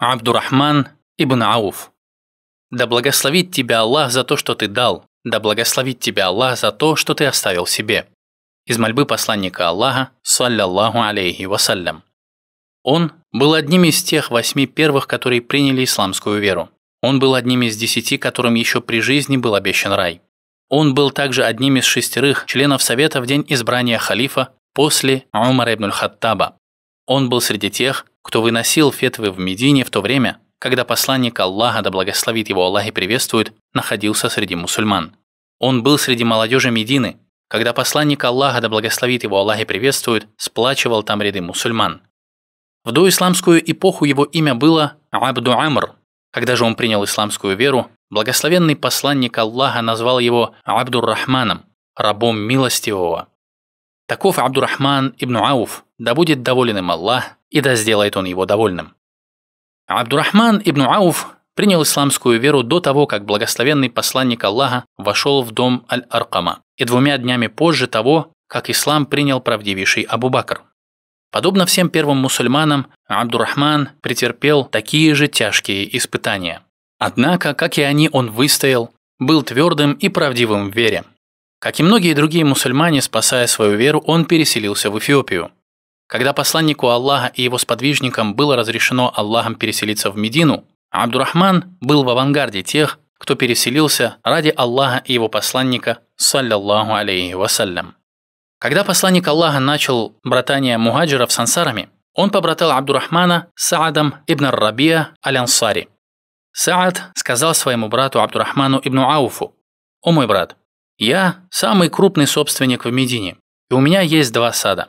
Абдурахман ибн Ауф. «Да благословит тебя Аллах за то, что ты дал, да благословит тебя Аллах за то, что ты оставил себе». Из мольбы посланника Аллаха, саллиллаху алейхи вассалям. Он был одним из тех восьми первых, которые приняли исламскую веру. Он был одним из десяти, которым еще при жизни был обещан рай. Он был также одним из шестерых членов Совета в день избрания халифа после Умара ибн Хаттаба. Он был среди тех, кто выносил фетвы в Медине в то время, когда посланник Аллаха, да благословит его Аллах и приветствует, находился среди мусульман. Он был среди молодежи Медины, когда посланник Аллаха, да благословит его Аллах и приветствует, сплачивал там ряды мусульман. В доисламскую эпоху его имя было Абду Амр. Когда же он принял исламскую веру, благословенный посланник Аллаха назвал его Абдур-Рахманом, рабом милостивого. Таков Абдурахман ибн Ауф, да будет доволен им Аллах, и да сделает он его довольным. Абдурахман ибн Ауф принял исламскую веру до того, как благословенный посланник Аллаха вошел в дом Аль-Аркама, и двумя днями позже того, как ислам принял правдивейший Абу Бакр. Подобно всем первым мусульманам, Абдурахман претерпел такие же тяжкие испытания. Однако, как и они, он выстоял, был твердым и правдивым в вере. Как и многие другие мусульмане, спасая свою веру, он переселился в Эфиопию – когда посланнику Аллаха и его сподвижникам было разрешено Аллахом переселиться в Медину, Абдурахман был в авангарде тех, кто переселился ради Аллаха и его посланника, саллиллаху алейхи вассалям. Когда посланник Аллаха начал братание мухаджиров с ансарами, он побратал Абдурахмана с Саадом ибн Рабия алянсари. ансари Саад сказал своему брату Абдурахману ибн Ауфу, «О мой брат, я самый крупный собственник в Медине, и у меня есть два сада.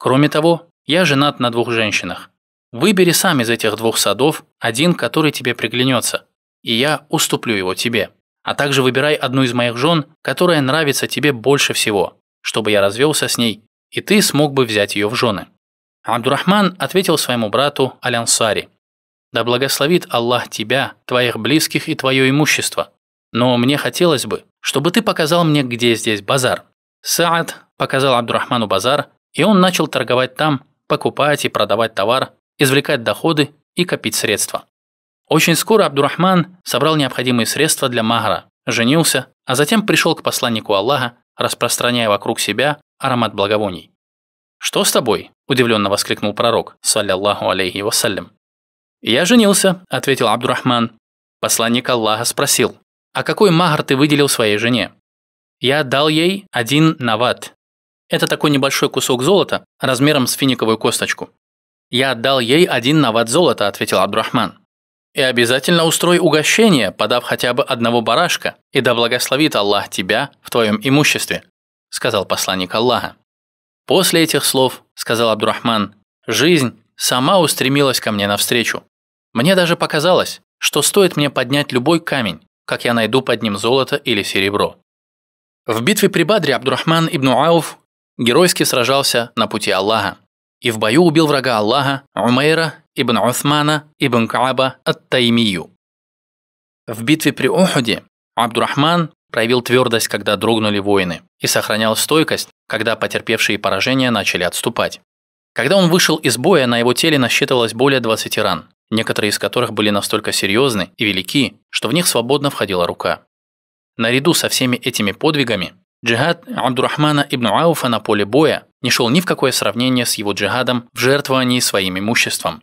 Кроме того, я женат на двух женщинах. Выбери сам из этих двух садов один, который тебе приглянется, и я уступлю его тебе. А также выбирай одну из моих жен, которая нравится тебе больше всего, чтобы я развелся с ней, и ты смог бы взять ее в жены». Абдурахман ответил своему брату Алянсари. «Да благословит Аллах тебя, твоих близких и твое имущество. Но мне хотелось бы, чтобы ты показал мне, где здесь базар». Саад показал Абдурахману базар, и он начал торговать там, покупать и продавать товар, извлекать доходы и копить средства. Очень скоро Абдурахман собрал необходимые средства для Магра, женился, а затем пришел к посланнику Аллаха, распространяя вокруг себя аромат благовоний. «Что с тобой?» – удивленно воскликнул пророк, саллиллаху алейхи вассалям. «Я женился», – ответил Абдурахман. Посланник Аллаха спросил, «А какой Магр ты выделил своей жене?» «Я дал ей один нават, это такой небольшой кусок золота размером с финиковую косточку. «Я отдал ей один нават золота», – ответил Абдурахман. «И обязательно устрой угощение, подав хотя бы одного барашка, и да благословит Аллах тебя в твоем имуществе», – сказал посланник Аллаха. «После этих слов, – сказал Абдурахман, – жизнь сама устремилась ко мне навстречу. Мне даже показалось, что стоит мне поднять любой камень, как я найду под ним золото или серебро». В битве при Бадре Абдурахман ибн Ауф геройски сражался на пути Аллаха. И в бою убил врага Аллаха, Умейра, Ибн Усмана, Ибн Кааба Ат-Таймию. В битве при Охуде Абдурахман проявил твердость, когда дрогнули воины, и сохранял стойкость, когда потерпевшие поражения начали отступать. Когда он вышел из боя, на его теле насчитывалось более 20 ран, некоторые из которых были настолько серьезны и велики, что в них свободно входила рука. Наряду со всеми этими подвигами Джихад Абдурахмана ибн Ауфа на поле боя не шел ни в какое сравнение с его джихадом в жертвовании своим имуществом.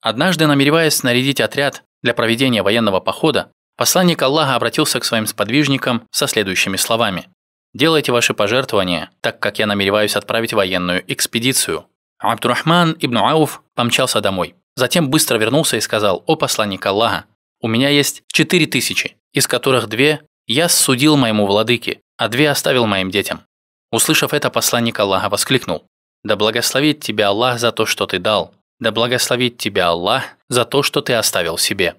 Однажды, намереваясь снарядить отряд для проведения военного похода, посланник Аллаха обратился к своим сподвижникам со следующими словами. «Делайте ваши пожертвования, так как я намереваюсь отправить военную экспедицию». Абдурахман ибн Ауф помчался домой. Затем быстро вернулся и сказал, «О посланник Аллаха, у меня есть четыре тысячи, из которых две «Я судил моему владыке, а две оставил моим детям». Услышав это, посланник Аллаха воскликнул. «Да благословит тебя Аллах за то, что ты дал! Да благословит тебя Аллах за то, что ты оставил себе!»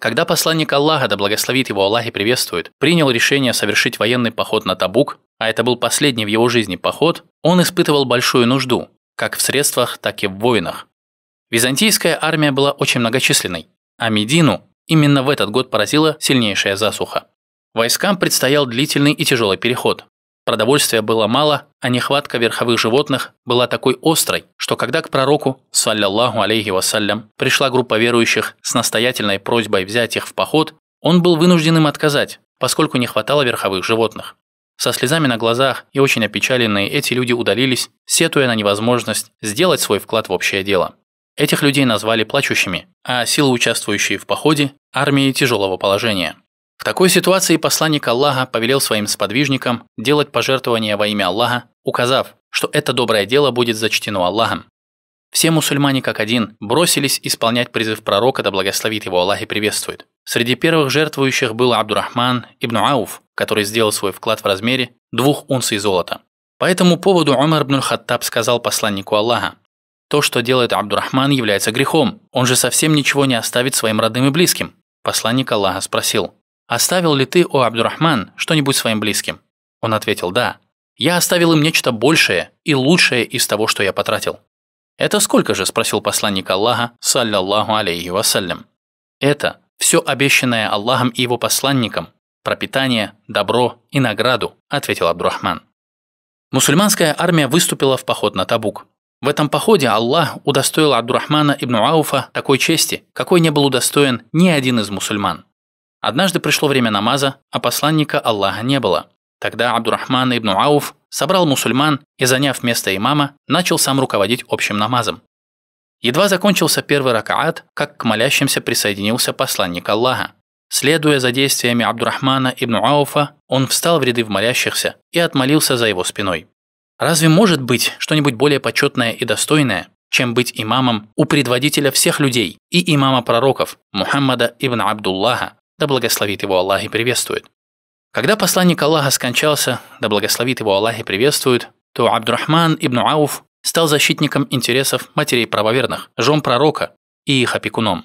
Когда посланник Аллаха, да благословит его Аллах и приветствует, принял решение совершить военный поход на Табук, а это был последний в его жизни поход, он испытывал большую нужду, как в средствах, так и в воинах. Византийская армия была очень многочисленной, а Медину именно в этот год поразила сильнейшая засуха. Войскам предстоял длительный и тяжелый переход. Продовольствия было мало, а нехватка верховых животных была такой острой, что когда к пророку, саллиллаху алейхи вассалям, пришла группа верующих с настоятельной просьбой взять их в поход, он был вынужден им отказать, поскольку не хватало верховых животных. Со слезами на глазах и очень опечаленные эти люди удалились, сетуя на невозможность сделать свой вклад в общее дело. Этих людей назвали плачущими, а силы, участвующие в походе – армией тяжелого положения. В такой ситуации посланник Аллаха повелел своим сподвижникам делать пожертвования во имя Аллаха, указав, что это доброе дело будет зачтено Аллахом. Все мусульмане как один бросились исполнять призыв пророка, да благословит его Аллах и приветствует. Среди первых жертвующих был Абдурахман ибн Ауф, который сделал свой вклад в размере двух унций золота. По этому поводу Умар ибн Хаттаб сказал посланнику Аллаха, «То, что делает Абдурахман, является грехом, он же совсем ничего не оставит своим родным и близким». Посланник Аллаха спросил, «Оставил ли ты, о Абдурахман, что-нибудь своим близким?» Он ответил «Да». «Я оставил им нечто большее и лучшее из того, что я потратил». «Это сколько же?» – спросил посланник Аллаха, саллиллаху алейхи вассалям. «Это все обещанное Аллахом и его посланником, пропитание, добро и награду», – ответил Абдурахман. Мусульманская армия выступила в поход на Табук. В этом походе Аллах удостоил Абдурахмана ибн Ауфа такой чести, какой не был удостоен ни один из мусульман. Однажды пришло время намаза, а посланника Аллаха не было. Тогда Абдурахман ибн Ауф собрал мусульман и, заняв место имама, начал сам руководить общим намазом. Едва закончился первый ракаат, как к молящимся присоединился посланник Аллаха. Следуя за действиями Абдурахмана ибн Ауфа, он встал в ряды в молящихся и отмолился за его спиной. Разве может быть что-нибудь более почетное и достойное, чем быть имамом у предводителя всех людей и имама пророков Мухаммада ибн Абдуллаха, да благословит его Аллах и приветствует. Когда посланник Аллаха скончался, да благословит его Аллах и приветствует, то Абдурахман ибн Ауф стал защитником интересов матерей правоверных, жен пророка и их опекуном.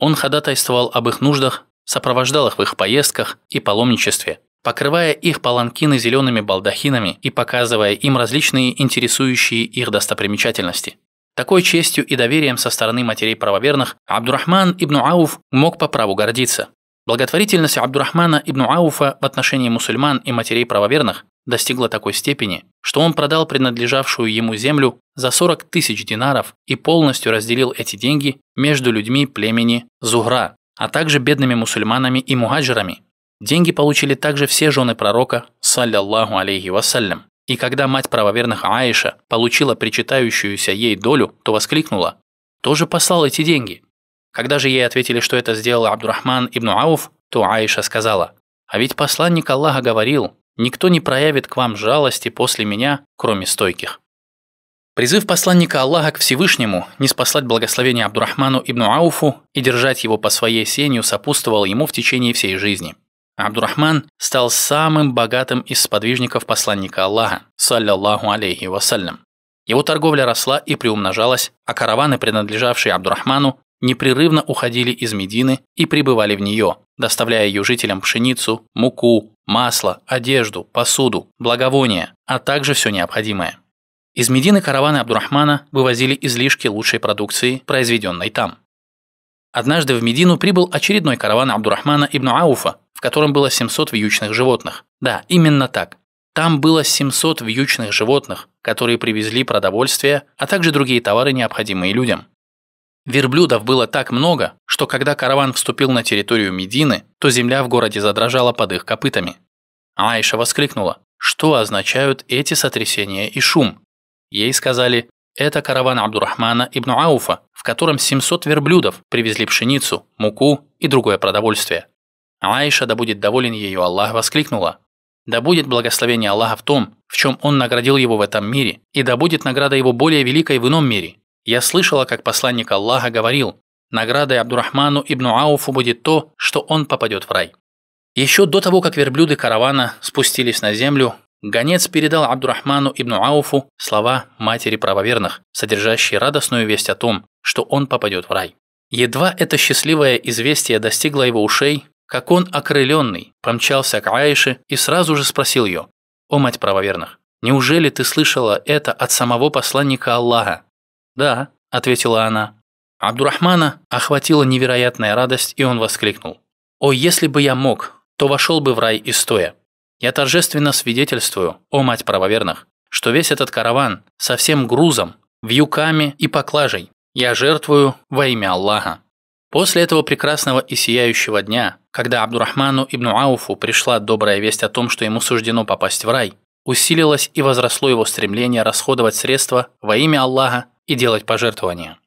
Он ходатайствовал об их нуждах, сопровождал их в их поездках и паломничестве, покрывая их паланкины зелеными балдахинами и показывая им различные интересующие их достопримечательности. Такой честью и доверием со стороны матерей правоверных Абдурахман ибн Ауф мог по праву гордиться. Благотворительность Абдурахмана ибн Ауфа в отношении мусульман и матерей правоверных достигла такой степени, что он продал принадлежавшую ему землю за 40 тысяч динаров и полностью разделил эти деньги между людьми племени Зугра, а также бедными мусульманами и мухаджирами. Деньги получили также все жены пророка, саллиллаху алейхи вассалям. И когда мать правоверных Аиша получила причитающуюся ей долю, то воскликнула «Тоже послал эти деньги?» Когда же ей ответили, что это сделал Абдурахман ибн Ауф, то Аиша сказала, «А ведь посланник Аллаха говорил, никто не проявит к вам жалости после меня, кроме стойких». Призыв посланника Аллаха к Всевышнему не спаслать благословение Абдурахману ибн Ауфу и держать его по своей сенью сопутствовал ему в течение всей жизни. Абдурахман стал самым богатым из сподвижников посланника Аллаха, саллиллаху алейхи вассалям. Его торговля росла и приумножалась, а караваны, принадлежавшие Абдурахману, непрерывно уходили из Медины и прибывали в нее, доставляя ее жителям пшеницу, муку, масло, одежду, посуду, благовония, а также все необходимое. Из Медины караваны Абдурахмана вывозили излишки лучшей продукции, произведенной там. Однажды в Медину прибыл очередной караван Абдурахмана ибн Ауфа, в котором было 700 вьючных животных. Да, именно так. Там было 700 вьючных животных, которые привезли продовольствие, а также другие товары, необходимые людям. Верблюдов было так много, что когда караван вступил на территорию Медины, то земля в городе задрожала под их копытами. Аиша воскликнула, что означают эти сотрясения и шум. Ей сказали, это караван Абдурахмана ибн Ауфа, в котором 700 верблюдов привезли пшеницу, муку и другое продовольствие. Аиша, да будет доволен ею Аллах, воскликнула, да будет благословение Аллаха в том, в чем Он наградил его в этом мире, и да будет награда его более великой в ином мире – я слышала, как посланник Аллаха говорил, наградой Абдурахману ибн Ауфу будет то, что он попадет в рай. Еще до того, как верблюды каравана спустились на землю, гонец передал Абдурахману ибн Ауфу слова матери правоверных, содержащие радостную весть о том, что он попадет в рай. Едва это счастливое известие достигло его ушей, как он, окрыленный, помчался к Аише и сразу же спросил ее, «О мать правоверных, неужели ты слышала это от самого посланника Аллаха?» «Да», – ответила она. Абдурахмана охватила невероятная радость, и он воскликнул. «О, если бы я мог, то вошел бы в рай и стоя. Я торжественно свидетельствую, о мать правоверных, что весь этот караван со всем грузом, вьюками и поклажей я жертвую во имя Аллаха». После этого прекрасного и сияющего дня, когда Абдурахману ибн Ауфу пришла добрая весть о том, что ему суждено попасть в рай, усилилось и возросло его стремление расходовать средства во имя Аллаха и делать пожертвования.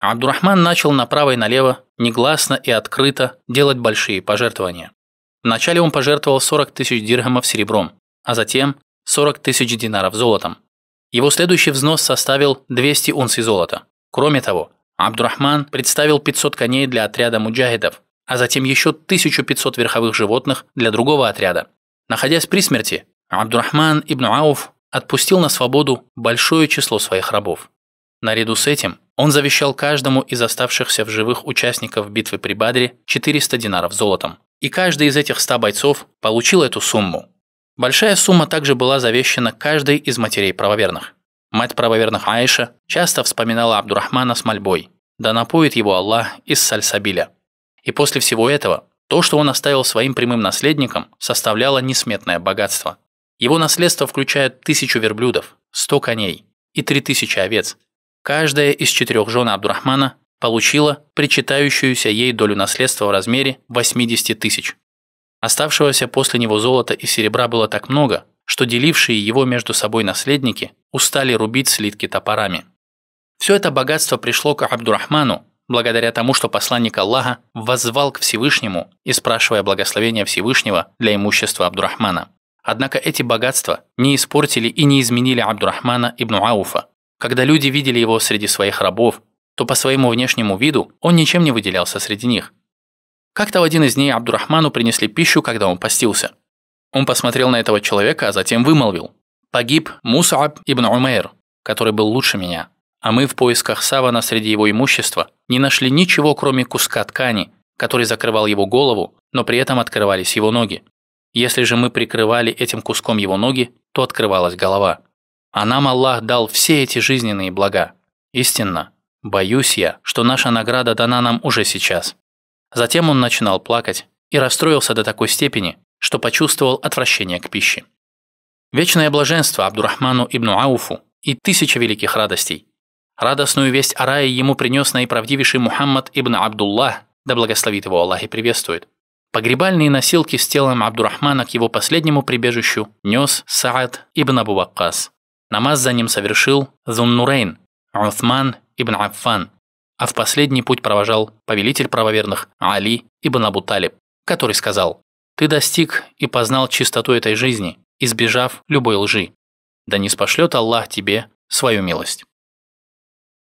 Абдурахман начал направо и налево, негласно и открыто делать большие пожертвования. Вначале он пожертвовал 40 тысяч дирхамов серебром, а затем 40 тысяч динаров золотом. Его следующий взнос составил 200 унций золота. Кроме того, Абдурахман представил 500 коней для отряда муджахидов, а затем еще 1500 верховых животных для другого отряда. Находясь при смерти, Абдурахман ибн Ауф отпустил на свободу большое число своих рабов. Наряду с этим он завещал каждому из оставшихся в живых участников битвы при Бадре 400 динаров золотом. И каждый из этих 100 бойцов получил эту сумму. Большая сумма также была завещана каждой из матерей правоверных. Мать правоверных Аиша часто вспоминала Абдурахмана с мольбой «Да напоит его Аллах из Сальсабиля». И после всего этого, то, что он оставил своим прямым наследникам, составляло несметное богатство. Его наследство включает тысячу верблюдов, сто коней и три тысячи овец, Каждая из четырех жен Абдурахмана получила причитающуюся ей долю наследства в размере 80 тысяч. Оставшегося после него золота и серебра было так много, что делившие его между собой наследники устали рубить слитки топорами. Все это богатство пришло к Абдурахману, благодаря тому, что посланник Аллаха воззвал к Всевышнему и спрашивая благословения Всевышнего для имущества Абдурахмана. Однако эти богатства не испортили и не изменили Абдурахмана ибн Ауфа, когда люди видели его среди своих рабов, то по своему внешнему виду он ничем не выделялся среди них. Как-то в один из дней Абдурахману принесли пищу, когда он постился. Он посмотрел на этого человека, а затем вымолвил. «Погиб Мусааб ибн Умейр, который был лучше меня, а мы в поисках савана среди его имущества не нашли ничего, кроме куска ткани, который закрывал его голову, но при этом открывались его ноги. Если же мы прикрывали этим куском его ноги, то открывалась голова». А нам Аллах дал все эти жизненные блага. Истинно, боюсь я, что наша награда дана нам уже сейчас. Затем он начинал плакать и расстроился до такой степени, что почувствовал отвращение к пище. Вечное блаженство Абдурахману ибн Ауфу и тысяча великих радостей. Радостную весть о рае ему принес наиправдивейший Мухаммад ибн Абдуллах, да благословит его Аллах и приветствует. Погребальные носилки с телом Абдурахмана к его последнему прибежищу нес Саад ибн Абу Ваккас – Намаз за ним совершил Зуннурейн, Уthman ибн Аффан, а в последний путь провожал повелитель правоверных Али ибн Абуталиб, который сказал «Ты достиг и познал чистоту этой жизни, избежав любой лжи. Да не спошлет Аллах тебе свою милость».